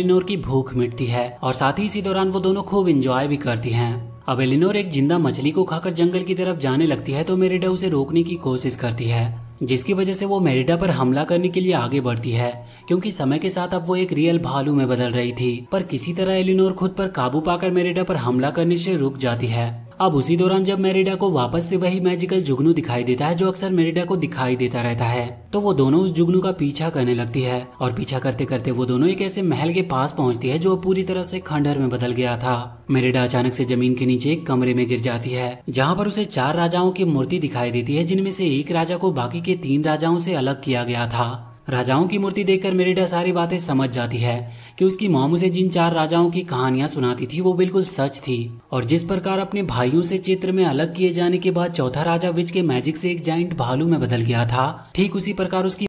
Eleanor की भूख मिटती है और साथ ही इसी दौरान वो दोनों खूब इंजॉय भी करती हैं अब एलिनोर एक जिंदा मछली को खाकर जंगल की तरफ जाने लगती है तो मेरिडा उसे रोकने की कोशिश करती है जिसकी वजह से वो मेरिडा पर हमला करने के लिए आगे बढ़ती है क्योंकि समय के साथ अब वो एक रियल भालू में बदल रही थी पर किसी तरह एलिनोर खुद पर काबू पाकर मेरिडा पर हमला करने से रुक जाती है अब उसी दौरान जब मेरिडा को वापस से वही मैजिकल जुगनू दिखाई देता है जो अक्सर मेरिडा को दिखाई देता रहता है तो वो दोनों उस जुगनू का पीछा करने लगती है और पीछा करते करते वो दोनों एक ऐसे महल के पास पहुंचती है जो पूरी तरह से खंडहर में बदल गया था मेरिडा अचानक से जमीन के नीचे एक कमरे में गिर जाती है जहाँ पर उसे चार राजाओं की मूर्ति दिखाई देती है जिनमें से एक राजा को बाकी के तीन राजाओं से अलग किया गया था राजाओं की मूर्ति देखकर मेरिडा सारी बातें समझ जाती है कि उसकी मोम उसे जिन चार राजाओं की कहानियां सुनाती थी वो बिल्कुल सच थी और जिस प्रकार अपने भाइयों से चित्र में अलग किए जाने के बाद चौथा राजा विच के मैजिक से एक जाइंट भालू में बदल गया था ठीक उसी प्रकार उसकी